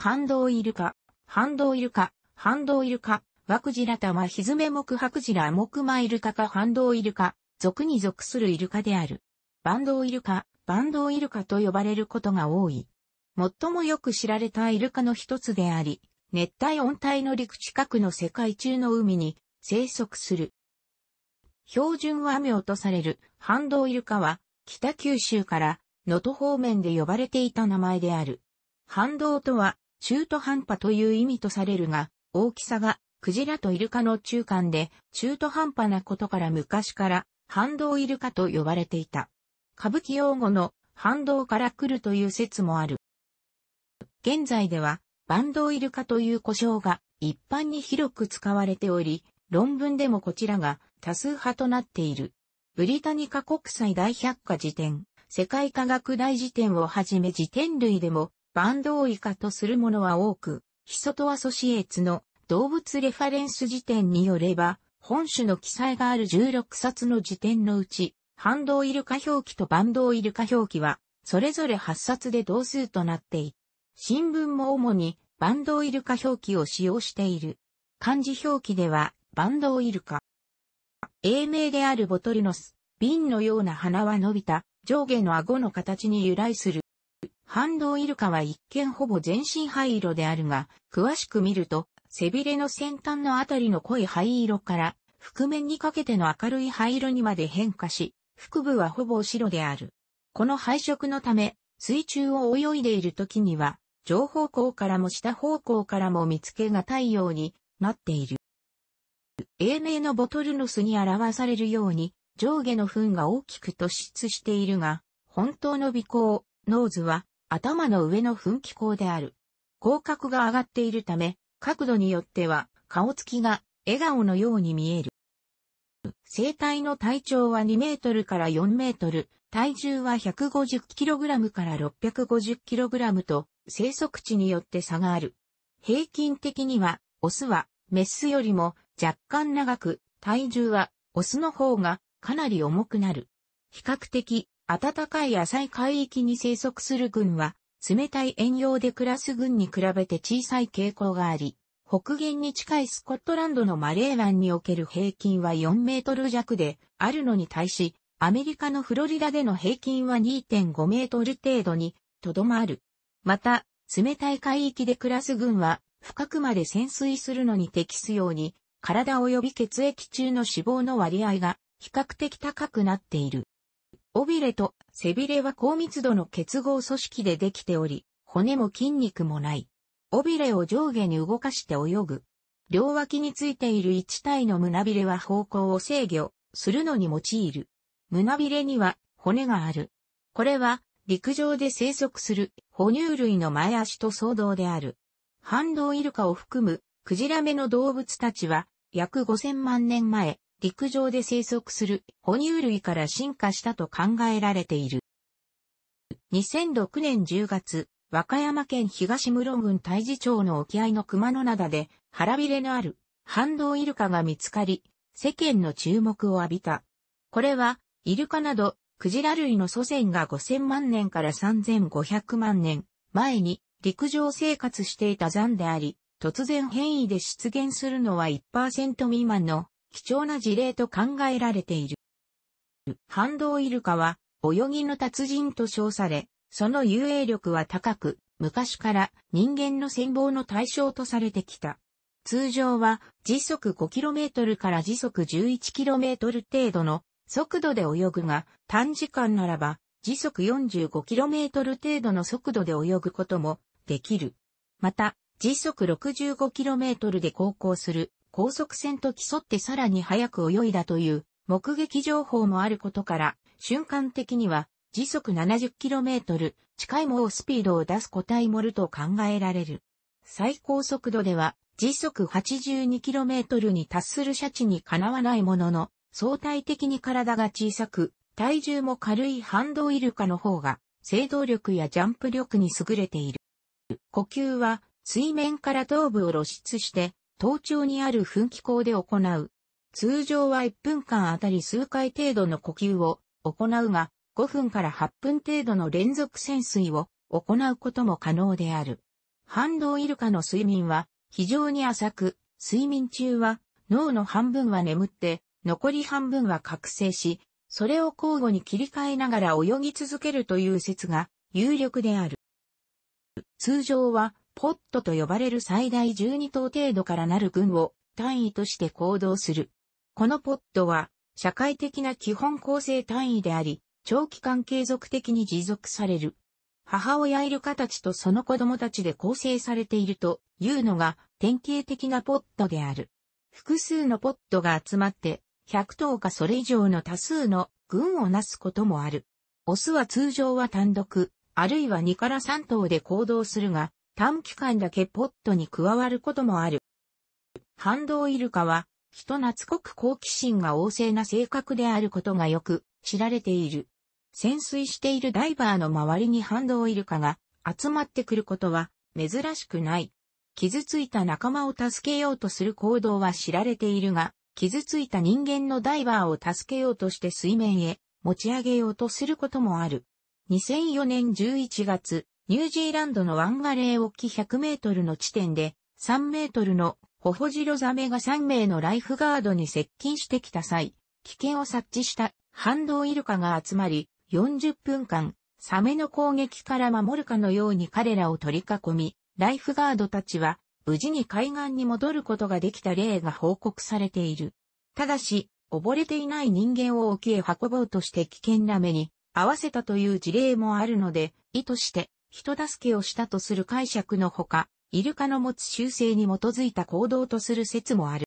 半導イルカ、半導イルカ、半導イルカ、ワクジラタはメモク、ハ白ジラクマイルカか半導イルカ、属に属するイルカである。バンドウイルカ、バンドウイルカと呼ばれることが多い。最もよく知られたイルカの一つであり、熱帯温帯の陸近くの世界中の海に生息する。標準和名とされる半導イルカは北九州から能登方面で呼ばれていた名前である。反動とは中途半端という意味とされるが、大きさがクジラとイルカの中間で中途半端なことから昔から反動イルカと呼ばれていた。歌舞伎用語の反動から来るという説もある。現在では、バンドイルカという呼称が一般に広く使われており、論文でもこちらが多数派となっている。ブリタニカ国際大百科辞典、世界科学大辞典をはじめ辞典類でもバンドを以下とするものは多く、ヒソトアソシエツの動物レファレンス辞典によれば、本種の記載がある16冊の辞典のうち、ハンドウイルカ表記とバンドウイルカ表記は、それぞれ8冊で同数となっている。新聞も主にバンドウイルカ表記を使用している。漢字表記では、バンドウイルカ。英名であるボトルノス、瓶のような鼻は伸びた、上下の顎の形に由来する。反動イルカは一見ほぼ全身灰色であるが、詳しく見ると、背びれの先端のあたりの濃い灰色から、覆面にかけての明るい灰色にまで変化し、腹部はほぼ白である。この配色のため、水中を泳いでいる時には、上方向からも下方向からも見つけがたいようになっている。英名のボトルの巣に表されるように、上下の糞が大きく突出しているが、本当の尾行、ノーズは頭の上の噴気口である。口角が上がっているため、角度によっては顔つきが笑顔のように見える。生体の体長は2メートルから4メートル、体重は1 5 0ラムから6 5 0ラムと生息地によって差がある。平均的には、オスはメスよりも若干長く、体重はオスの方がかなり重くなる。比較的暖かい浅い海域に生息する群は、冷たい遠洋で暮らす群に比べて小さい傾向があり、北限に近いスコットランドのマレー湾における平均は4メートル弱であるのに対し、アメリカのフロリダでの平均は2.5メートル程度にとどまる。また、冷たい海域で暮らす群は、深くまで潜水するのに適すように、体及び血液中の脂肪の割合が比較的高くなっている。尾びれと背びれは高密度の結合組織でできており、骨も筋肉もない。尾びれを上下に動かして泳ぐ。両脇についている一体の胸びれは方向を制御するのに用いる。胸びれには骨がある。これは陸上で生息する哺乳類の前足と相同である。反動イルカを含むクジラ目の動物たちは約5000万年前、陸上で生息する哺乳類から進化したと考えられている。2006年10月、和歌山県東室郡大治町の沖合の熊野灘で腹びれのある反動イルカが見つかり、世間の注目を浴びた。これは、イルカなど、クジラ類の祖先が5000万年から3500万年前に陸上生活していた残であり、突然変異で出現するのは1%未満の貴重な事例と考えられている。ハンドウイルカは、泳ぎの達人と称され、その遊泳力は高く、昔から人間の戦望の対象とされてきた。通常は時速 5km から時速 11km 程度の速度で泳ぐが、短時間ならば時速 45km 程度の速度で泳ぐこともできる。また、時速 65km で航行する高速船と競ってさらに早く泳いだという目撃情報もあることから、瞬間的には時速 70km 近い猛スピードを出す個体もると考えられる。最高速度では時速 82km に達するシャチにかなわないものの、相対的に体が小さく、体重も軽いハンドイルカの方が、制動力やジャンプ力に優れている。呼吸は、水面から頭部を露出して、頭頂にある噴気口で行う。通常は1分間あたり数回程度の呼吸を行うが、5分から8分程度の連続潜水を行うことも可能である。反動イルカの睡眠は非常に浅く、睡眠中は脳の半分は眠って、残り半分は覚醒し、それを交互に切り替えながら泳ぎ続けるという説が有力である。通常はポットと呼ばれる最大12頭程度からなる群を単位として行動する。このポットは社会的な基本構成単位であり、長期間継続的に持続される。母親イルカたちとその子供たちで構成されているというのが典型的なポットである。複数のポットが集まって100頭かそれ以上の多数の群をなすこともある。オスは通常は単独、あるいは2から3頭で行動するが、短期間だけポットに加わることもある。ハンドウイルカは、人懐っこく好奇心が旺盛な性格であることがよく知られている。潜水しているダイバーの周りにハンドウイルカが集まってくることは珍しくない。傷ついた仲間を助けようとする行動は知られているが、傷ついた人間のダイバーを助けようとして水面へ持ち上げようとすることもある。2004年11月、ニュージーランドのワンガレー沖100メートルの地点で、3メートルのホホジロザメが3名のライフガードに接近してきた際、危険を察知した反動イルカが集まり、40分間、サメの攻撃から守るかのように彼らを取り囲み、ライフガードたちは無事に海岸に戻ることができた例が報告されている。ただし、溺れていない人間を沖へ運ぼうとして危険な目に合わせたという事例もあるので、意図して人助けをしたとする解釈のほか、イルカの持つ習性に基づいた行動とする説もある。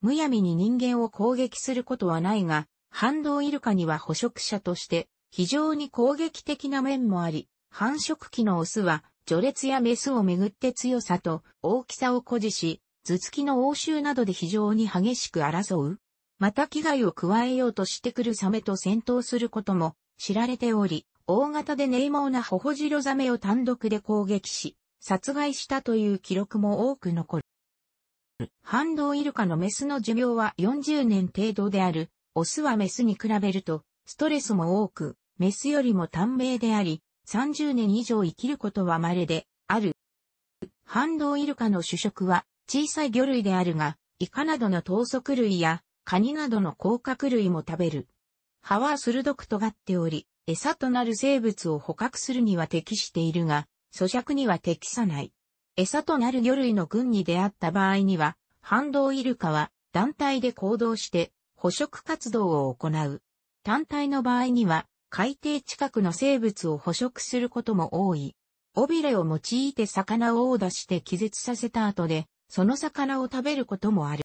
むやみに人間を攻撃することはないが、反動イルカには捕食者として非常に攻撃的な面もあり、繁殖期のオスは序列やメスをめぐって強さと大きさを誇示し、頭突きの応酬などで非常に激しく争う。また危害を加えようとしてくるサメと戦闘することも知られており、大型で冷毛なホホジロザメを単独で攻撃し、殺害したという記録も多く残る。ハンドウイルカのメスの寿命は40年程度である、オスはメスに比べると、ストレスも多く、メスよりも短命であり、30年以上生きることは稀で、ある。ハンドウイルカの主食は、小さい魚類であるが、イカなどの等足類や、カニなどの甲殻類も食べる。歯は鋭く尖っており、餌となる生物を捕獲するには適しているが、咀嚼には適さない。餌となる魚類の群に出会った場合には、反動イルカは団体で行動して捕食活動を行う。単体の場合には、海底近くの生物を捕食することも多い。尾びれを用いて魚を殴打して気絶させた後で、その魚を食べることもある。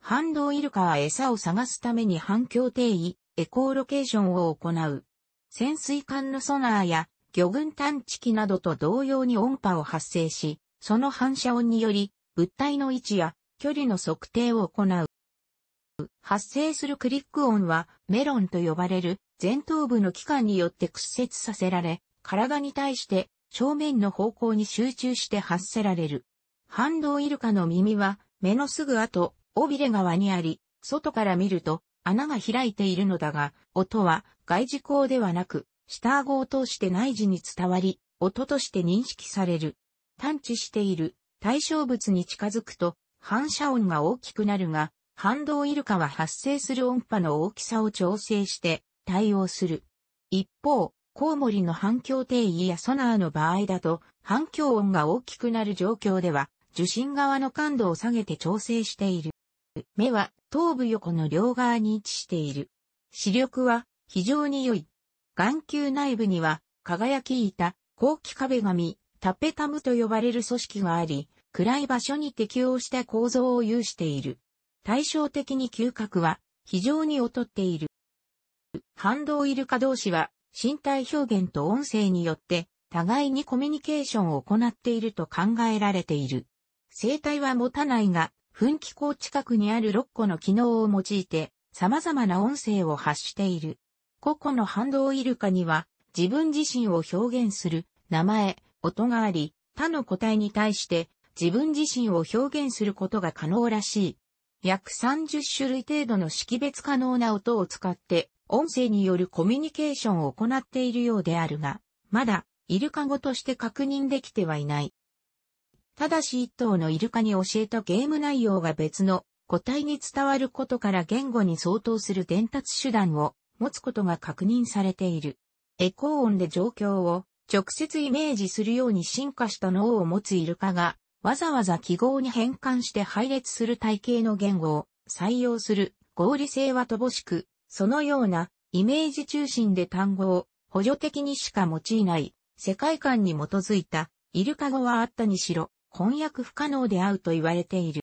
反動イルカは餌を探すために反響定位、エコーロケーションを行う。潜水艦のソナーや魚群探知機などと同様に音波を発生し、その反射音により物体の位置や距離の測定を行う。発生するクリック音はメロンと呼ばれる前頭部の器官によって屈折させられ、体に対して正面の方向に集中して発せられる。反動イルカの耳は目のすぐ後、尾びれ側にあり、外から見ると穴が開いているのだが、音は外事項ではなく、下顎を通して内耳に伝わり、音として認識される。探知している対象物に近づくと反射音が大きくなるが、反動イルカは発生する音波の大きさを調整して対応する。一方、コウモリの反響定位やソナーの場合だと、反響音が大きくなる状況では、受信側の感度を下げて調整している。目は頭部横の両側に位置している。視力は非常に良い。眼球内部には輝きた後期壁紙、タペタムと呼ばれる組織があり、暗い場所に適応した構造を有している。対照的に嗅覚は非常に劣っている。反動イルカ同士は身体表現と音声によって互いにコミュニケーションを行っていると考えられている。生体は持たないが、噴気口近くにある6個の機能を用いて様々な音声を発している。個々の反動イルカには自分自身を表現する名前、音があり、他の個体に対して自分自身を表現することが可能らしい。約30種類程度の識別可能な音を使って音声によるコミュニケーションを行っているようであるが、まだイルカ語として確認できてはいない。ただし一頭のイルカに教えたゲーム内容が別の個体に伝わることから言語に相当する伝達手段を持つことが確認されている。エコー音で状況を直接イメージするように進化した脳を持つイルカが、わざわざ記号に変換して配列する体系の言語を採用する合理性は乏しく、そのようなイメージ中心で単語を補助的にしか用いない世界観に基づいたイルカ語はあったにしろ翻訳不可能であると言われている。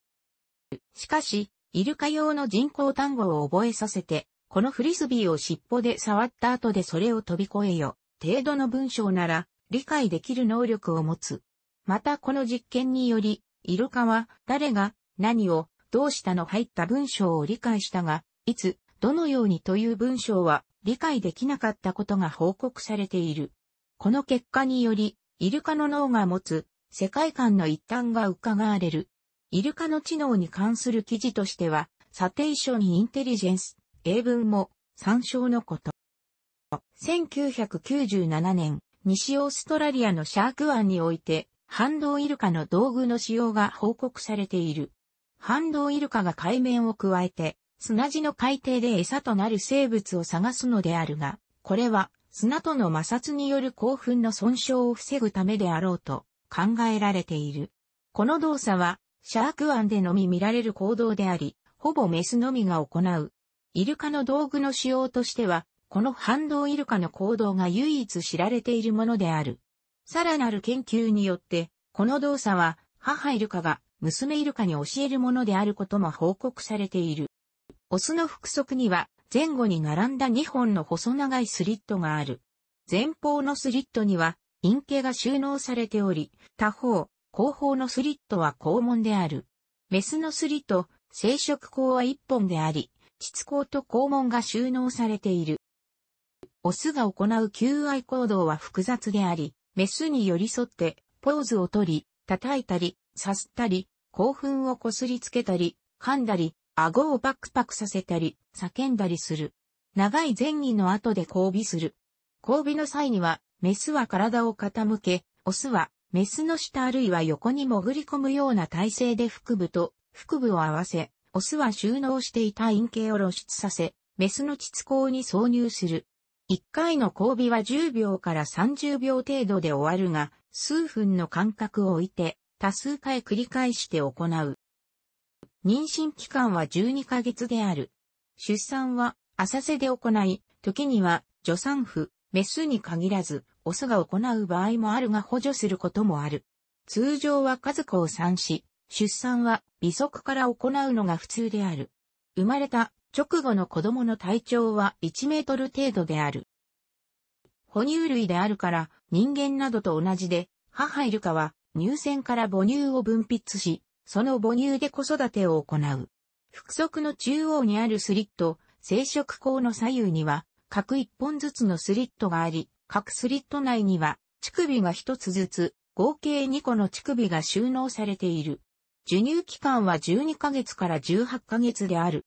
しかし、イルカ用の人工単語を覚えさせて、このフリスビーを尻尾で触った後でそれを飛び越えよ、程度の文章なら理解できる能力を持つ。またこの実験により、イルカは誰が何をどうしたの入った文章を理解したが、いつ、どのようにという文章は理解できなかったことが報告されている。この結果により、イルカの脳が持つ世界観の一端が伺われる。イルカの知能に関する記事としては、サテーションインテリジェンス、英文も参照のこと。1997年、西オーストラリアのシャーク湾において、反動イルカの道具の使用が報告されている。反動イルカが海面を加えて、砂地の海底で餌となる生物を探すのであるが、これは砂との摩擦による興奮の損傷を防ぐためであろうと考えられている。この動作はシャーク湾でのみ見られる行動であり、ほぼメスのみが行う。イルカの道具の仕様としては、この反動イルカの行動が唯一知られているものである。さらなる研究によって、この動作は母イルカが娘イルカに教えるものであることも報告されている。オスの腹側には前後に並んだ2本の細長いスリットがある。前方のスリットには陰形が収納されており、他方、後方のスリットは肛門である。メスのスリと生殖口は一本であり、膣口と肛門が収納されている。オスが行う求愛行動は複雑であり、メスに寄り添ってポーズをとり、叩いたり、さすったり、興奮をこすりつけたり、噛んだり、顎をパクパクさせたり、叫んだりする。長い前儀の後で交尾する。交尾の際には、メスは体を傾け、オスはメスの下あるいは横に潜り込むような体勢で腹部と腹部を合わせ、オスは収納していた陰茎を露出させ、メスの膣口に挿入する。1回の交尾は10秒から30秒程度で終わるが、数分の間隔を置いて、多数回繰り返して行う。妊娠期間は12ヶ月である。出産は浅瀬で行い、時には助産婦、メスに限らず、オスが行う場合もあるが補助することもある。通常は家族を産し、出産は微速から行うのが普通である。生まれた直後の子供の体長は1メートル程度である。哺乳類であるから人間などと同じで、母イルカは乳腺から母乳を分泌し、その母乳で子育てを行う。腹足の中央にあるスリット、生殖口の左右には各一本ずつのスリットがあり、各スリット内には、乳首が一つずつ、合計2個の乳首が収納されている。授乳期間は12ヶ月から18ヶ月である。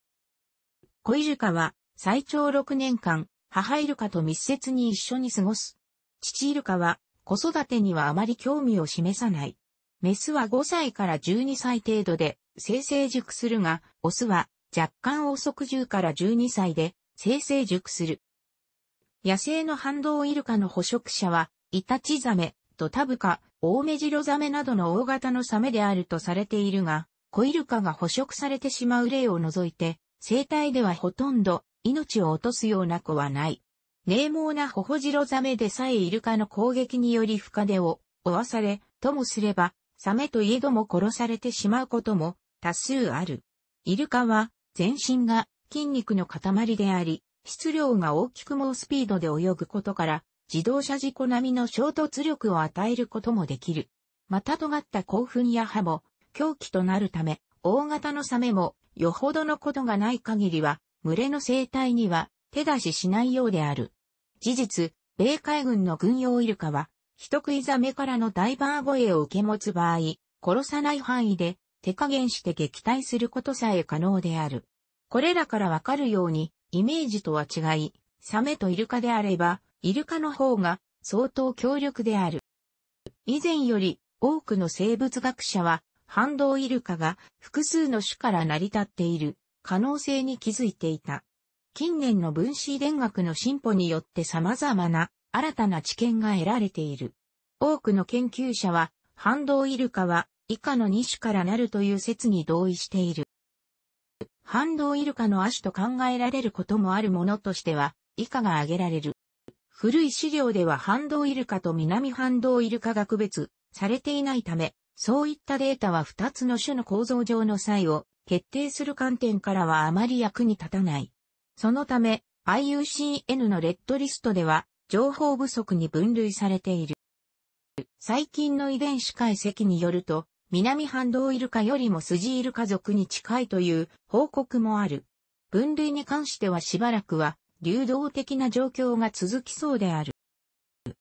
子イルカは最長6年間、母イルカと密接に一緒に過ごす。父イルカは子育てにはあまり興味を示さない。メスは5歳から12歳程度で生成熟するが、オスは若干遅く10から12歳で生成熟する。野生の反動イルカの捕食者は、イタチザメ、ドタブカ、オオメジロザメなどの大型のサメであるとされているが、コイルカが捕食されてしまう例を除いて、生態ではほとんど命を落とすような子はない。冷猛なホホジロザメでさえイルカの攻撃により深手を負わされ、ともすれば、サメといえども殺されてしまうことも多数ある。イルカは全身が筋肉の塊であり、質量が大きく猛スピードで泳ぐことから、自動車事故並みの衝突力を与えることもできる。また尖った興奮や歯も狂気となるため、大型のサメもよほどのことがない限りは、群れの生態には手出ししないようである。事実、米海軍の軍用イルカは、人食いザメからのダイバー声を受け持つ場合、殺さない範囲で手加減して撃退することさえ可能である。これらからわかるように、イメージとは違い、サメとイルカであれば、イルカの方が相当強力である。以前より多くの生物学者は、反動イルカが複数の種から成り立っている可能性に気づいていた。近年の分子遺伝学の進歩によって様々な新たな知見が得られている。多くの研究者は、反動イルカは以下の2種からなるという説に同意している。反動イルカの亜種と考えられることもあるものとしては、以下が挙げられる。古い資料では反動イルカと南反動イルカが区別されていないため、そういったデータは2つの種の構造上の際を決定する観点からはあまり役に立たない。そのため、IUCN のレッドリストでは、情報不足に分類されている。最近の遺伝子解析によると、南半導イルカよりもスジイルカ族に近いという報告もある。分類に関してはしばらくは流動的な状況が続きそうである。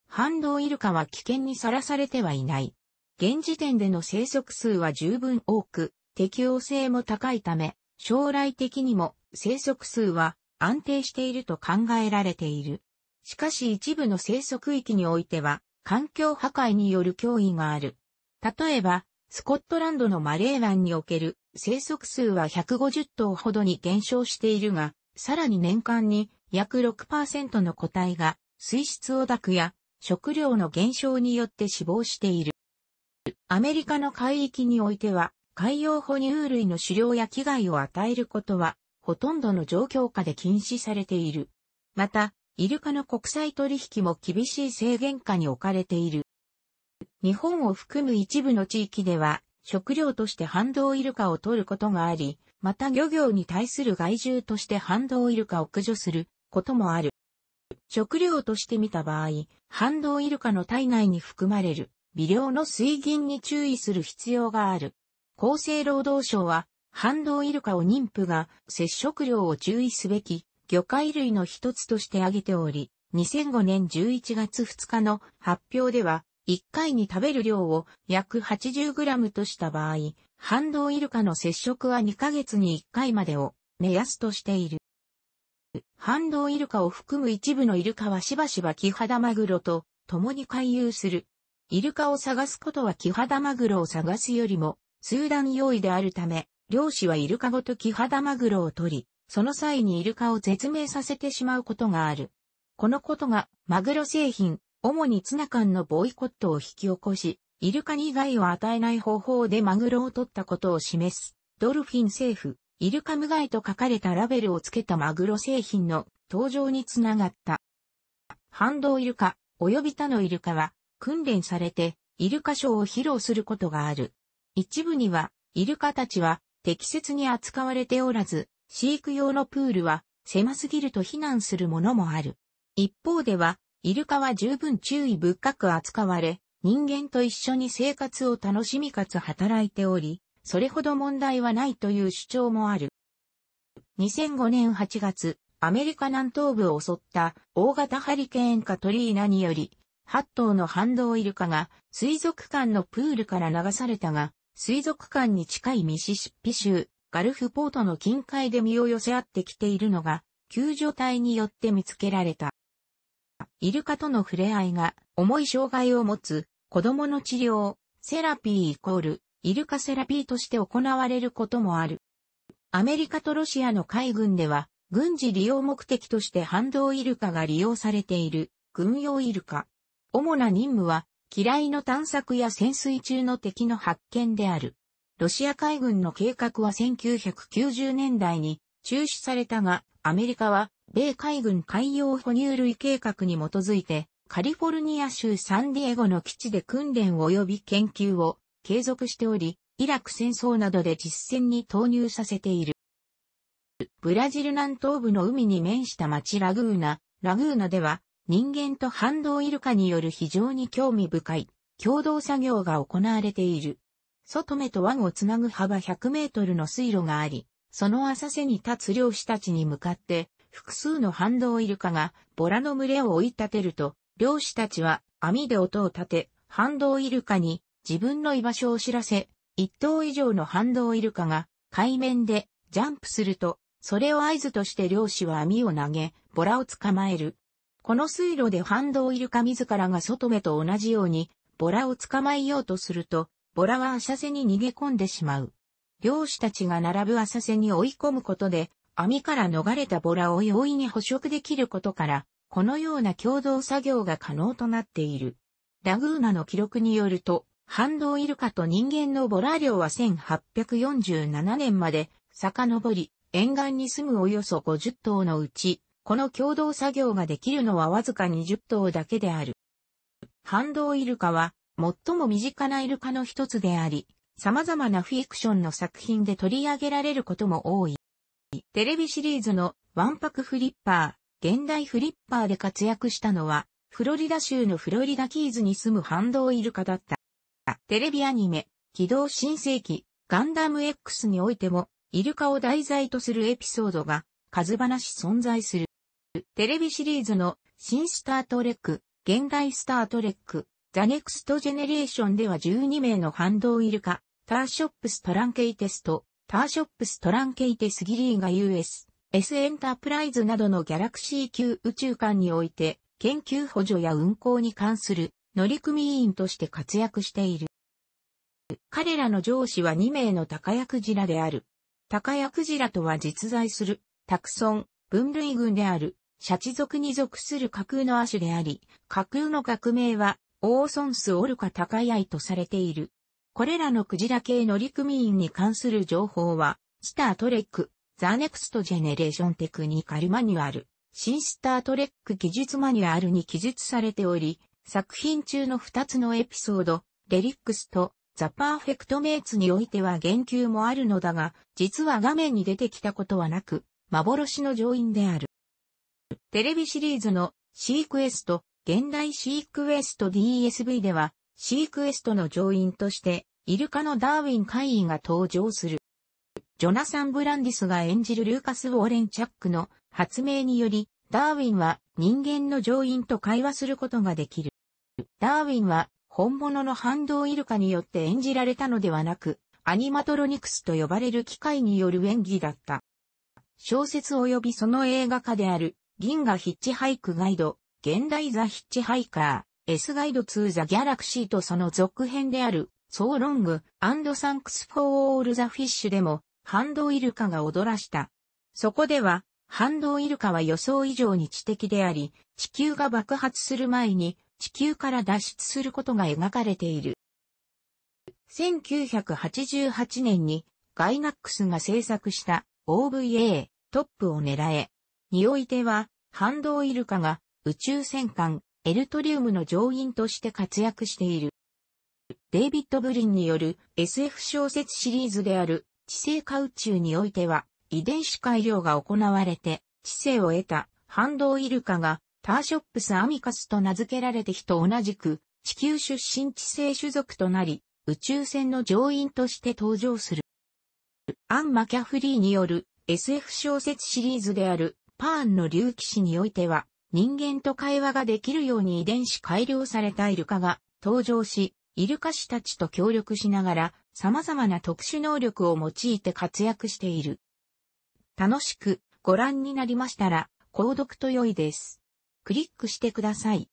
半導イルカは危険にさらされてはいない。現時点での生息数は十分多く、適応性も高いため、将来的にも生息数は安定していると考えられている。しかし一部の生息域においては、環境破壊による脅威がある。例えば、スコットランドのマレー湾における生息数は150頭ほどに減少しているが、さらに年間に約6%の個体が水質汚濁や食料の減少によって死亡している。アメリカの海域においては海洋哺乳類の狩猟や危害を与えることはほとんどの状況下で禁止されている。また、イルカの国際取引も厳しい制限下に置かれている。日本を含む一部の地域では、食料としてハンドウイルカを取ることがあり、また漁業に対する害獣としてハンドウイルカを駆除することもある。食料として見た場合、ハンドウイルカの体内に含まれる微量の水銀に注意する必要がある。厚生労働省は、ハンドウイルカを妊婦が接触量を注意すべき魚介類の一つとして挙げており、2005年11月2日の発表では、1回に食べる量を約 80g とした場合、反動イルカの接触は2ヶ月に1回までを目安としている。反動イルカを含む一部のイルカはしばしばキハダマグロと共に回遊する。イルカを探すことはキハダマグロを探すよりも、数段用意であるため、漁師はイルカごとキハダマグロを取り、その際にイルカを絶命させてしまうことがある。このことが、マグロ製品、主にツナ缶のボイコットを引き起こし、イルカに害を与えない方法でマグロを取ったことを示す、ドルフィン政府、イルカ無害と書かれたラベルをつけたマグロ製品の登場につながった。ハンドイルカ、及び他のイルカは、訓練されて、イルカショーを披露することがある。一部には、イルカたちは、適切に扱われておらず、飼育用のプールは、狭すぎると非難するものもある。一方では、イルカは十分注意深く扱われ、人間と一緒に生活を楽しみかつ働いており、それほど問題はないという主張もある。2005年8月、アメリカ南東部を襲った大型ハリケーンカトリーナにより、8頭の反動イルカが水族館のプールから流されたが、水族館に近いミシシッピ州、ガルフポートの近海で身を寄せ合ってきているのが、救助隊によって見つけられた。イルカとの触れ合いが重い障害を持つ子供の治療、セラピーイコール、イルカセラピーとして行われることもある。アメリカとロシアの海軍では、軍事利用目的として反動イルカが利用されている、軍用イルカ。主な任務は、機雷の探索や潜水中の敵の発見である。ロシア海軍の計画は1990年代に中止されたが、アメリカは米海軍海洋哺乳類計画に基づいて、カリフォルニア州サンディエゴの基地で訓練及び研究を継続しており、イラク戦争などで実戦に投入させている。ブラジル南東部の海に面した町ラグーナ、ラグーナでは人間とハンドウイルカによる非常に興味深い共同作業が行われている。外目と湾をつなぐ幅100メートルの水路があり、その浅瀬に立つ漁師たちに向かって複数の反動イルカがボラの群れを追い立てると、漁師たちは網で音を立て、反動イルカに自分の居場所を知らせ、一頭以上の反動イルカが海面でジャンプすると、それを合図として漁師は網を投げ、ボラを捕まえる。この水路で反動イルカ自らが外目と同じように、ボラを捕まえようとすると、ボラは浅瀬に逃げ込んでしまう。漁師たちが並ぶ浅瀬に追い込むことで、網から逃れたボラを容易に捕食できることから、このような共同作業が可能となっている。ラグーナの記録によると、反動イルカと人間のボラ量は1847年まで遡り、沿岸に住むおよそ50頭のうち、この共同作業ができるのはわずか20頭だけである。反動イルカは最も身近なイルカの一つであり、様々なフィクションの作品で取り上げられることも多い。テレビシリーズのワンパクフリッパー、現代フリッパーで活躍したのは、フロリダ州のフロリダキーズに住むハドウイルカだった。テレビアニメ、機動新世紀、ガンダム X においても、イルカを題材とするエピソードが数話存在する。テレビシリーズの新スタートレック、現代スタートレック、ザネクストジェネレーションでは12名のハドウイルカ、ターショップストランケイテスト、ターショップストランケイテスギリーが US、S エンタープライズなどのギャラクシー級宇宙間において、研究補助や運行に関する乗組員として活躍している。彼らの上司は2名の高役ジラである。高役ジラとは実在する、タクソン、分類群である、シャチ族に属する架空の亜種であり、架空の学名は、オーソンス・オルカ・タカヤイとされている。これらのクジラ系乗組員に関する情報は、スタートレック、ザネクストジェネレーションテクニカルマニュアル、新スタートレック技術マニュアルに記述されており、作品中の2つのエピソード、レリックスとザ・パーフェクト・メイツにおいては言及もあるのだが、実は画面に出てきたことはなく、幻の上院である。テレビシリーズのシークエスト、現代シークエスト DSV では、シークエストの乗員として、イルカのダーウィン会員が登場する。ジョナサン・ブランディスが演じるルーカス・ウォーレン・チャックの発明により、ダーウィンは人間の乗員と会話することができる。ダーウィンは本物の反動イルカによって演じられたのではなく、アニマトロニクスと呼ばれる機械による演技だった。小説及びその映画化である、銀河ヒッチハイクガイド、現代ザ・ヒッチハイカー、S ガイド2ザギャラクシーとその続編である、ソーロング、サンクスフォーオールザフィッシュでも、ハンドイルカが踊らした。そこでは、ハンドイルカは予想以上に知的であり、地球が爆発する前に、地球から脱出することが描かれている。1988年に、ガイナックスが制作した OVA トップを狙え、においては、ハンドイルカが宇宙戦艦エルトリウムの上院として活躍している。デイビッド・ブリンによる SF 小説シリーズである地政化宇宙においては遺伝子改良が行われて知性を得たハドウイルカがターショップス・アミカスと名付けられて日と同じく地球出身地政種族となり宇宙船の乗員として登場する。アン・マキャフリーによる SF 小説シリーズであるパーンの竜騎士においては人間と会話ができるように遺伝子改良されたイルカが登場し、イルカ氏たちと協力しながら様々な特殊能力を用いて活躍している。楽しくご覧になりましたら、購読と良いです。クリックしてください。